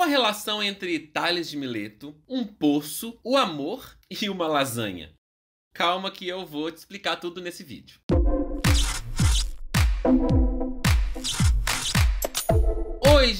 Qual a relação entre Tales de Mileto, um poço, o amor e uma lasanha? Calma que eu vou te explicar tudo nesse vídeo.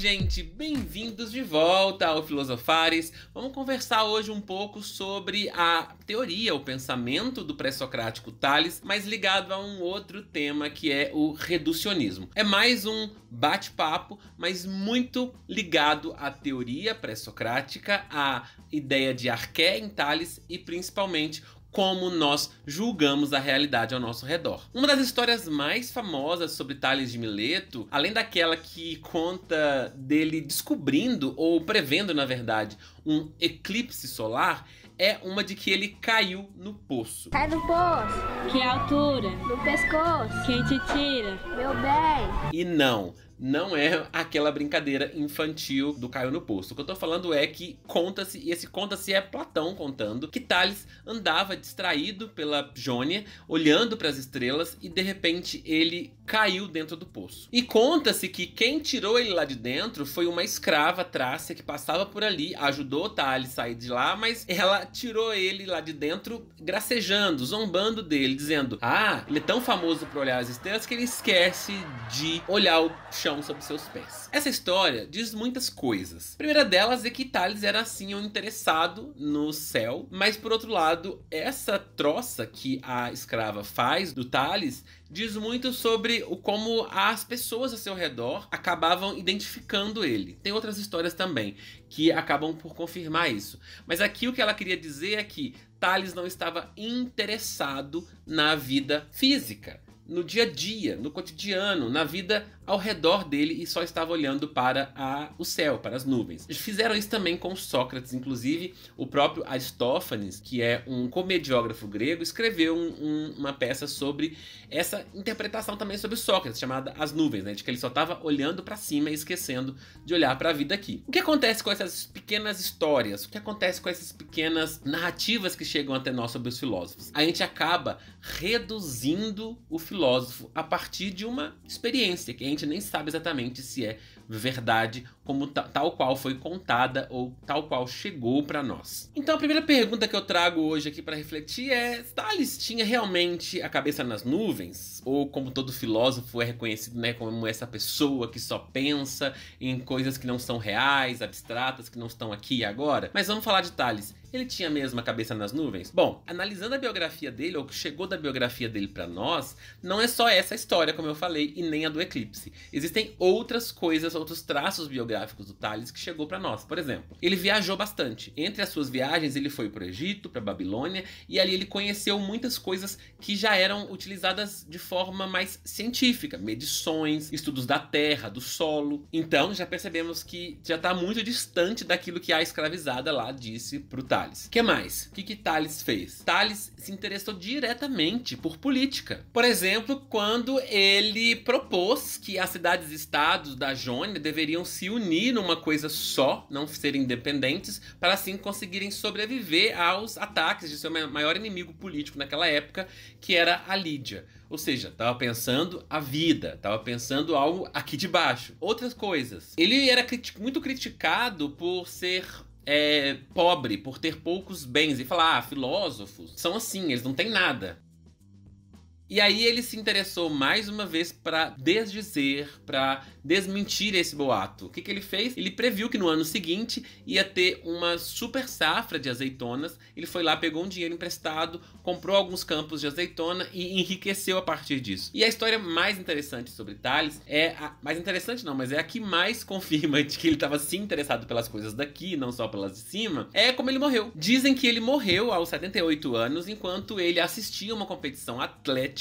gente, bem-vindos de volta ao Filosofares. Vamos conversar hoje um pouco sobre a teoria, o pensamento do pré-socrático Tales, mas ligado a um outro tema que é o reducionismo. É mais um bate-papo, mas muito ligado à teoria pré-socrática, à ideia de arqué em Tales e principalmente como nós julgamos a realidade ao nosso redor. Uma das histórias mais famosas sobre Tales de Mileto, além daquela que conta dele descobrindo ou prevendo, na verdade, um eclipse solar, é uma de que ele caiu no poço. Cai no poço. Que altura? No pescoço. Quem te tira? Meu bem. E não, não é aquela brincadeira infantil do Caio no Poço. O que eu tô falando é que conta-se, e esse conta-se é Platão contando, que Thales andava distraído pela Jônia, olhando para as estrelas e de repente ele caiu dentro do poço. E conta-se que quem tirou ele lá de dentro foi uma escrava trácia que passava por ali, ajudou Thales a sair de lá, mas ela tirou ele lá de dentro gracejando, zombando dele, dizendo: Ah, ele é tão famoso por olhar as estrelas que ele esquece de olhar o chão chão sob seus pés. Essa história diz muitas coisas. A primeira delas é que Thales era assim um interessado no céu, mas por outro lado, essa troça que a escrava faz do Thales diz muito sobre o como as pessoas a seu redor acabavam identificando ele. Tem outras histórias também que acabam por confirmar isso. Mas aqui o que ela queria dizer é que Thales não estava interessado na vida física no dia a dia, no cotidiano, na vida ao redor dele e só estava olhando para a, o céu, para as nuvens. Fizeram isso também com Sócrates, inclusive o próprio Aristófanes, que é um comediógrafo grego, escreveu um, um, uma peça sobre essa interpretação também sobre Sócrates, chamada As Nuvens, né, de que ele só estava olhando para cima e esquecendo de olhar para a vida aqui. O que acontece com essas pequenas histórias? O que acontece com essas pequenas narrativas que chegam até nós sobre os filósofos? A gente acaba reduzindo o filósofo filósofo a partir de uma experiência que a gente nem sabe exatamente se é verdade como tal qual foi contada ou tal qual chegou para nós. Então a primeira pergunta que eu trago hoje aqui para refletir é: Thales tinha realmente a cabeça nas nuvens? Ou como todo filósofo é reconhecido, né, como essa pessoa que só pensa em coisas que não são reais, abstratas, que não estão aqui e agora? Mas vamos falar de Thales. Ele tinha mesmo a cabeça nas nuvens? Bom, analisando a biografia dele, ou o que chegou da biografia dele para nós, não é só essa história, como eu falei, e nem a do eclipse. Existem outras coisas, outros traços biográficos biográficos do Tales que chegou para nós, por exemplo. Ele viajou bastante. Entre as suas viagens, ele foi para o Egito, para Babilônia, e ali ele conheceu muitas coisas que já eram utilizadas de forma mais científica, medições, estudos da terra, do solo. Então, já percebemos que já está muito distante daquilo que a escravizada lá disse para o Tales. Que mais? O que que Tales fez? Tales se interessou diretamente por política. Por exemplo, quando ele propôs que as cidades-estados da Jônia deveriam se unir unir numa coisa só, não serem independentes, para assim conseguirem sobreviver aos ataques de seu maior inimigo político naquela época, que era a Lídia. Ou seja, estava pensando a vida, estava pensando algo aqui de baixo. Outras coisas. Ele era criti muito criticado por ser é, pobre, por ter poucos bens, e falar, ah, filósofos são assim, eles não têm nada. E aí ele se interessou mais uma vez para desdizer, para desmentir esse boato. O que, que ele fez? Ele previu que no ano seguinte ia ter uma super safra de azeitonas. Ele foi lá, pegou um dinheiro emprestado, comprou alguns campos de azeitona e enriqueceu a partir disso. E a história mais interessante sobre Tales é a, mais interessante não, mas é a que mais confirma de que ele estava se interessado pelas coisas daqui, não só pelas de cima, é como ele morreu. Dizem que ele morreu aos 78 anos enquanto ele assistia uma competição atlética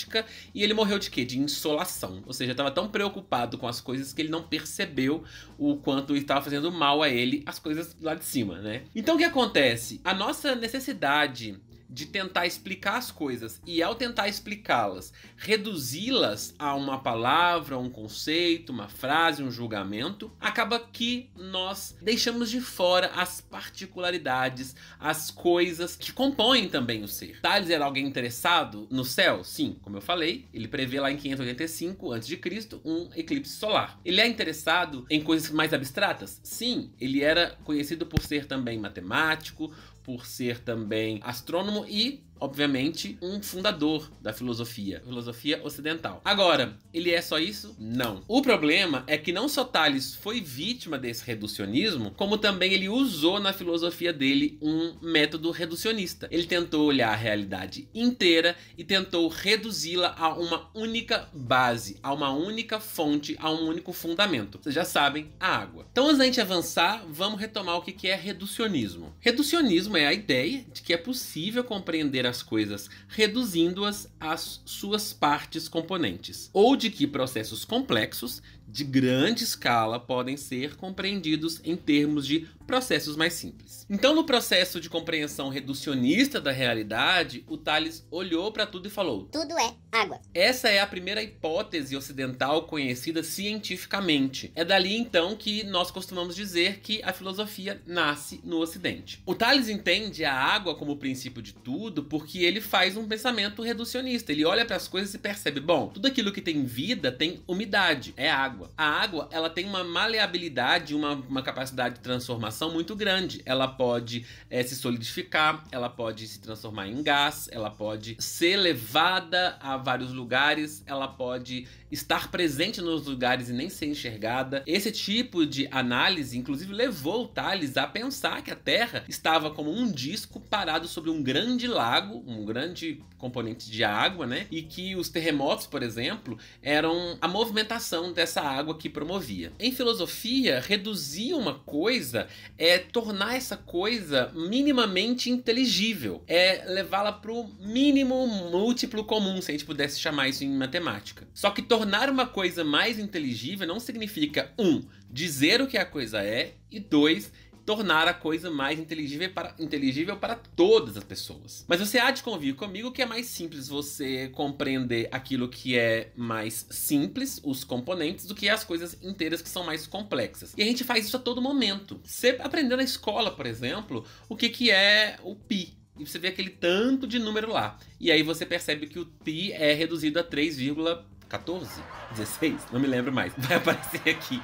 e ele morreu de quê? De insolação. Ou seja, estava tão preocupado com as coisas que ele não percebeu o quanto estava fazendo mal a ele as coisas lá de cima, né? Então o que acontece? A nossa necessidade de tentar explicar as coisas e ao tentar explicá-las, reduzi-las a uma palavra, um conceito, uma frase, um julgamento, acaba que nós deixamos de fora as particularidades, as coisas que compõem também o ser. Tales era alguém interessado no céu? Sim, como eu falei, ele prevê lá em 585 a.C. um eclipse solar. Ele é interessado em coisas mais abstratas? Sim, ele era conhecido por ser também matemático, por ser também astrônomo e obviamente, um fundador da filosofia, filosofia ocidental. Agora, ele é só isso? Não. O problema é que não só Thales foi vítima desse reducionismo, como também ele usou na filosofia dele um método reducionista. Ele tentou olhar a realidade inteira e tentou reduzi-la a uma única base, a uma única fonte, a um único fundamento. Vocês já sabem, a água. Então, antes da gente avançar, vamos retomar o que é reducionismo. Reducionismo é a ideia de que é possível compreender a as coisas reduzindo-as às suas partes componentes, ou de que processos complexos de grande escala podem ser compreendidos em termos de processos mais simples. Então, no processo de compreensão reducionista da realidade, o Thales olhou para tudo e falou: Tudo é água. Essa é a primeira hipótese ocidental conhecida cientificamente. É dali então que nós costumamos dizer que a filosofia nasce no Ocidente. O Thales entende a água como o princípio de tudo porque ele faz um pensamento reducionista. Ele olha para as coisas e percebe: bom, tudo aquilo que tem vida tem umidade, é água água. A água, ela tem uma maleabilidade, uma, uma capacidade de transformação muito grande. Ela pode é, se solidificar, ela pode se transformar em gás, ela pode ser levada a vários lugares, ela pode estar presente nos lugares e nem ser enxergada. Esse tipo de análise, inclusive, levou o Thales a pensar que a Terra estava como um disco parado sobre um grande lago, um grande componente de água, né? E que os terremotos, por exemplo, eram a movimentação dessa água que promovia. Em filosofia, reduzir uma coisa é tornar essa coisa minimamente inteligível, é levá-la para o mínimo múltiplo comum, se a gente pudesse chamar isso em matemática. Só que tornar uma coisa mais inteligível não significa, um, dizer o que a coisa é, e dois, tornar a coisa mais inteligível para, inteligível para todas as pessoas. Mas você há de convir comigo que é mais simples você compreender aquilo que é mais simples, os componentes, do que as coisas inteiras que são mais complexas. E a gente faz isso a todo momento. Você aprendeu na escola, por exemplo, o que, que é o pi, e você vê aquele tanto de número lá. E aí você percebe que o pi é reduzido a 3,14, 16, não me lembro mais. Vai aparecer aqui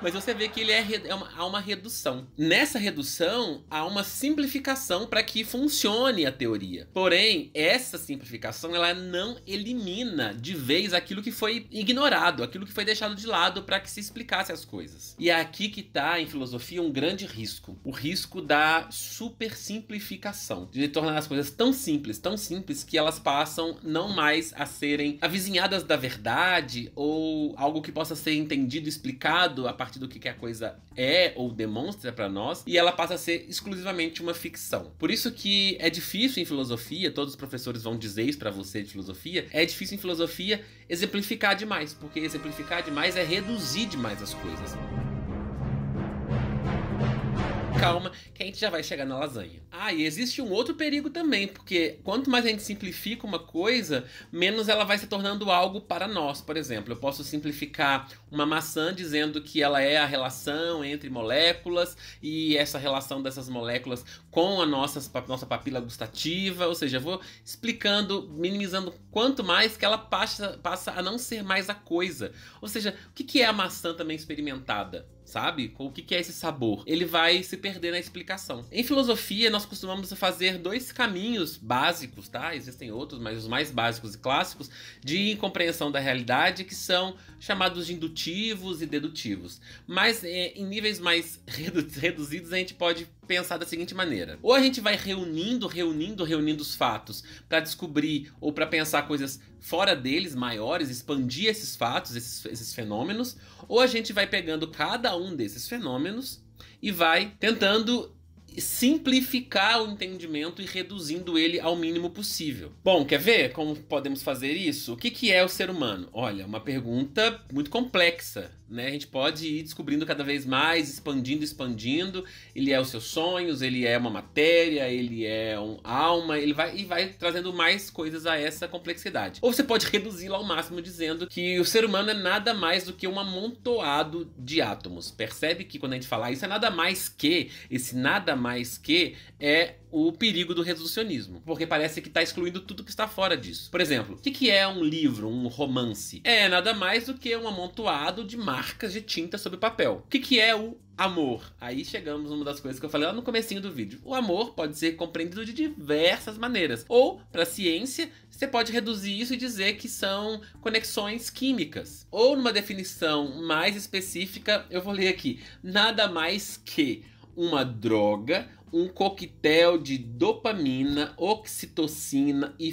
mas você vê que ele é, é uma, há uma redução. Nessa redução, há uma simplificação para que funcione a teoria. Porém, essa simplificação ela não elimina de vez aquilo que foi ignorado, aquilo que foi deixado de lado para que se explicasse as coisas. E é aqui que está, em filosofia, um grande risco: o risco da super simplificação, de tornar as coisas tão simples, tão simples, que elas passam não mais a serem avizinhadas da verdade ou algo que possa ser entendido, explicado a partir parte do que, que a coisa é ou demonstra para nós, e ela passa a ser exclusivamente uma ficção. Por isso que é difícil em filosofia, todos os professores vão dizer isso para você de filosofia, é difícil em filosofia exemplificar demais, porque exemplificar demais é reduzir demais as coisas calma que a gente já vai chegar na lasanha. Ah, e existe um outro perigo também, porque quanto mais a gente simplifica uma coisa, menos ela vai se tornando algo para nós. Por exemplo, eu posso simplificar uma maçã dizendo que ela é a relação entre moléculas e essa relação dessas moléculas com a nossa, nossa papila gustativa, ou seja, eu vou explicando, minimizando quanto mais que ela passa, passa a não ser mais a coisa. Ou seja, o que é a maçã também experimentada? sabe? O que é esse sabor? Ele vai se perder na explicação. Em filosofia, nós costumamos fazer dois caminhos básicos, tá? Existem outros, mas os mais básicos e clássicos de compreensão da realidade que são chamados de indutivos e dedutivos. Mas é, em níveis mais redu reduzidos, a gente pode pensar da seguinte maneira: ou a gente vai reunindo, reunindo, reunindo os fatos para descobrir ou para pensar coisas fora deles, maiores, expandir esses fatos, esses, esses fenômenos, ou a gente vai pegando cada um desses fenômenos e vai tentando simplificar o entendimento e reduzindo ele ao mínimo possível. Bom, quer ver como podemos fazer isso? O que, que é o ser humano? Olha, uma pergunta muito complexa. Né? A gente pode ir descobrindo cada vez mais, expandindo, expandindo. Ele é os seus sonhos, ele é uma matéria, ele é um alma, ele vai e vai trazendo mais coisas a essa complexidade. Ou você pode reduzi-lo ao máximo dizendo que o ser humano é nada mais do que um amontoado de átomos. Percebe que quando a gente falar isso é nada mais que, esse nada mais que é o perigo do reducionismo, porque parece que está excluindo tudo que está fora disso. Por exemplo, o que, é um livro, um romance? É nada mais do que um amontoado de marcas de tinta sobre papel. O que, que é o amor? Aí chegamos numa das coisas que eu falei lá no comecinho do vídeo. O amor pode ser compreendido de diversas maneiras. Ou, para a ciência, você pode reduzir isso e dizer que são conexões químicas. Ou numa definição mais específica, eu vou ler aqui: nada mais que uma droga um coquetel de dopamina, oxitocina e,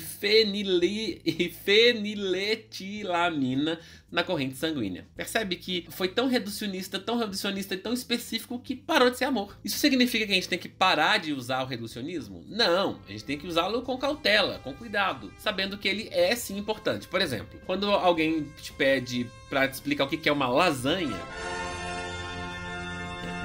e feniletilamina na corrente sanguínea. Percebe que foi tão reducionista, tão reducionista e tão específico que parou de ser amor. Isso significa que a gente tem que parar de usar o reducionismo? Não, a gente tem que usá-lo com cautela, com cuidado, sabendo que ele é sim importante. Por exemplo, quando alguém te pede para te explicar o que é uma lasanha,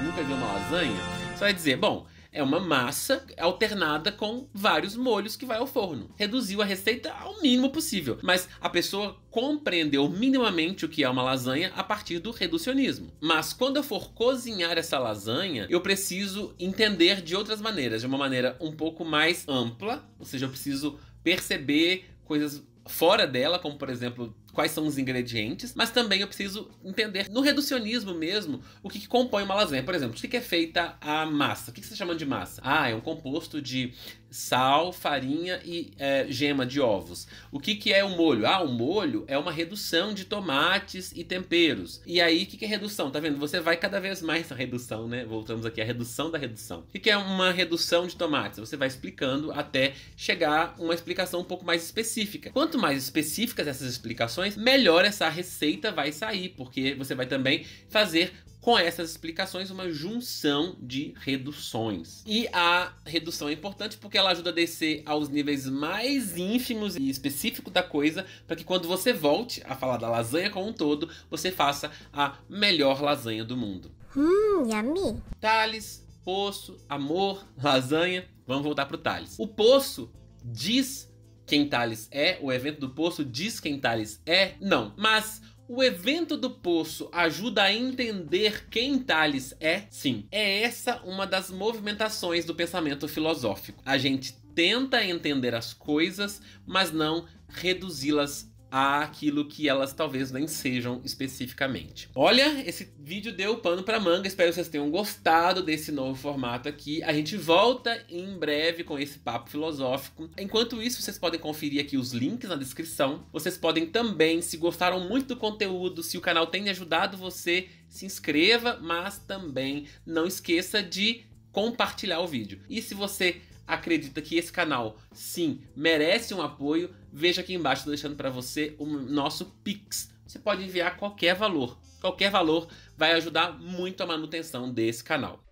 nunca viu uma lasanha, você vai dizer, bom, é uma massa alternada com vários molhos que vai ao forno. Reduziu a receita ao mínimo possível, mas a pessoa compreendeu minimamente o que é uma lasanha a partir do reducionismo. Mas quando eu for cozinhar essa lasanha, eu preciso entender de outras maneiras, de uma maneira um pouco mais ampla, ou seja, eu preciso perceber coisas fora dela, como por exemplo quais são os ingredientes, mas também eu preciso entender no reducionismo mesmo o que, que compõe uma lasanha. Por exemplo, o que, que é feita a massa? O que, que você chama de massa? Ah, é um composto de sal, farinha e é, gema de ovos. O que, que é o molho? Ah, o molho é uma redução de tomates e temperos. E aí, o que, que é redução? Tá vendo? Você vai cada vez mais a redução, né? Voltamos aqui à redução da redução. O que, que é uma redução de tomates? Você vai explicando até chegar uma explicação um pouco mais específica. Quanto mais específicas essas explicações, melhor essa receita vai sair, porque você vai também fazer com essas explicações, uma junção de reduções. E a redução é importante porque ela ajuda a descer aos níveis mais ínfimos e específicos da coisa, para que quando você volte a falar da lasanha como um todo, você faça a melhor lasanha do mundo. Hum, yummy! Thales, poço, amor, lasanha. Vamos voltar pro Thales. O poço diz quem Thales é, o evento do poço diz quem Thales é? Não. Mas o evento do poço ajuda a entender quem Tales é? Sim. É essa uma das movimentações do pensamento filosófico. A gente tenta entender as coisas, mas não reduzi-las aquilo que elas talvez nem sejam especificamente. Olha, esse vídeo deu pano para manga, espero que vocês tenham gostado desse novo formato aqui. A gente volta em breve com esse papo filosófico. Enquanto isso, vocês podem conferir aqui os links na descrição. Vocês podem também, se gostaram muito do conteúdo, se o canal tem ajudado você, se inscreva, mas também não esqueça de compartilhar o vídeo. E se você acredita que esse canal sim merece um apoio, veja aqui embaixo, deixando para você o nosso Pix. Você pode enviar qualquer valor. Qualquer valor vai ajudar muito a manutenção desse canal.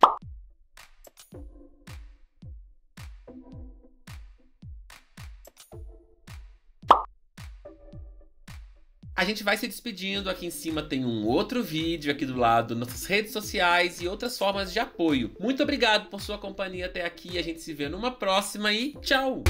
A gente vai se despedindo. Aqui em cima tem um outro vídeo, aqui do lado nossas redes sociais e outras formas de apoio. Muito obrigado por sua companhia até aqui. A gente se vê numa próxima e tchau!